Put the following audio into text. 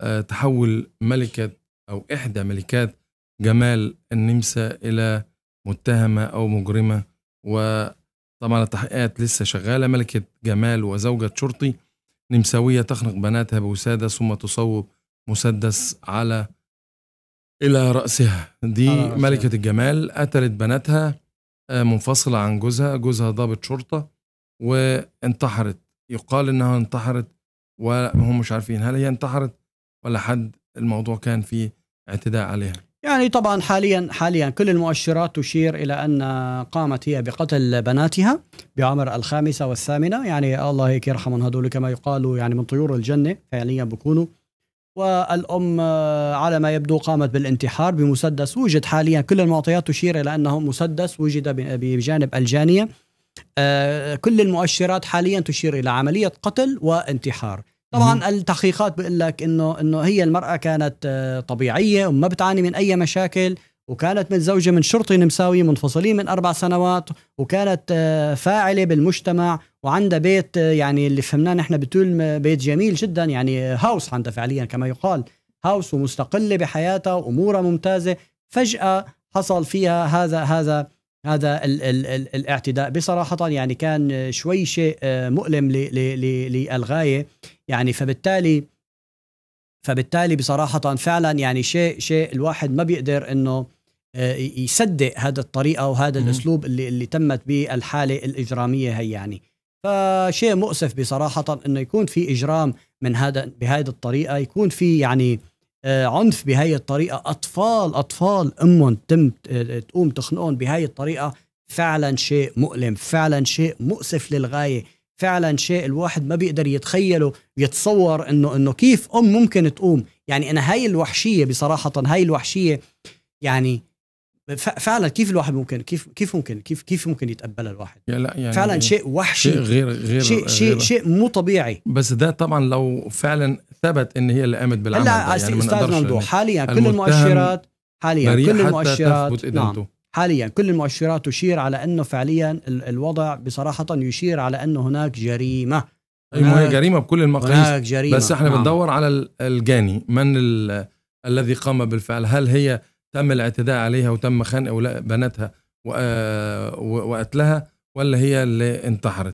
آه، تحول ملكة أو إحدى ملكات جمال النمسا إلى متهمة أو مجرمة وطبعا التحقيقات لسه شغالة ملكة جمال وزوجة شرطي نمساوية تخنق بناتها بوسادة ثم تصوب مسدس على إلى رأسها دي ملكة الجمال قتلت بناتها آه، منفصلة عن جوزها جوزها ضابط شرطة وانتحرت يقال إنها انتحرت وهم مش عارفين هل هي انتحرت ولا حد الموضوع كان فيه اعتداء عليها يعني طبعا حاليا حاليا كل المؤشرات تشير الى ان قامت هي بقتل بناتها بعمر الخامسه والثامنه يعني الله هيك يرحمهم هذول كما يقالوا يعني من طيور الجنه فعليا بكونوا والام على ما يبدو قامت بالانتحار بمسدس وجد حاليا كل المعطيات تشير الى انه مسدس وجد بجانب الجانيه آه، كل المؤشرات حاليا تشير الى عمليه قتل وانتحار طبعا التحقيقات بقول لك انه انه هي المراه كانت آه، طبيعيه وما بتعاني من اي مشاكل وكانت متزوجه من شرطي نمساوي منفصلين من اربع سنوات وكانت آه، فاعله بالمجتمع وعندها بيت آه، يعني اللي فهمناه نحن بتقول بيت جميل جدا يعني هاوس عندها فعليا كما يقال هاوس ومستقله بحياتها وامورها ممتازه فجاه حصل فيها هذا هذا هذا ال ال ال الاعتداء بصراحة يعني كان شوي شيء آه، مؤلم للغاية يعني فبالتالي فبالتالي بصراحة فعلا يعني شيء شيء الواحد ما بيقدر انه آه، يصدق هذا الطريقة وهذا الاسلوب اللي اللي تمت به الحالة الاجرامية هي يعني فشيء مؤسف بصراحة انه يكون في اجرام من هذا بهذه الطريقة يكون في يعني آه، عنف بهاي الطريقه اطفال اطفال امهم تم آه، تقوم تخنقهم بهاي الطريقه فعلا شيء مؤلم فعلا شيء مؤسف للغايه فعلا شيء الواحد ما بيقدر يتخيله يتصور انه انه كيف ام ممكن تقوم يعني انا هاي الوحشيه بصراحه هاي الوحشيه يعني فعلا كيف الواحد ممكن كيف كيف ممكن كيف كيف ممكن يتقبلها الواحد لا يعني فعلا شيء وحشي شيء غير غير شيء غير شيء, شيء مو طبيعي بس ده طبعا لو فعلا ثبت ان هي اللي قامت بالعمل هلا يعني استاذ ممدوح حاليا كل المؤشرات حاليا كل المؤشرات نعم حاليا كل المؤشرات تشير على انه فعليا الوضع بصراحه يشير على انه هناك جريمه ايوه هي جريمه بكل المقاييس هناك جريمه بس احنا نعم. بندور على الجاني من الذي قام بالفعل هل هي تم الاعتداء عليها وتم خنق بناتها آه، وقتلها ولا هي اللي انتحرت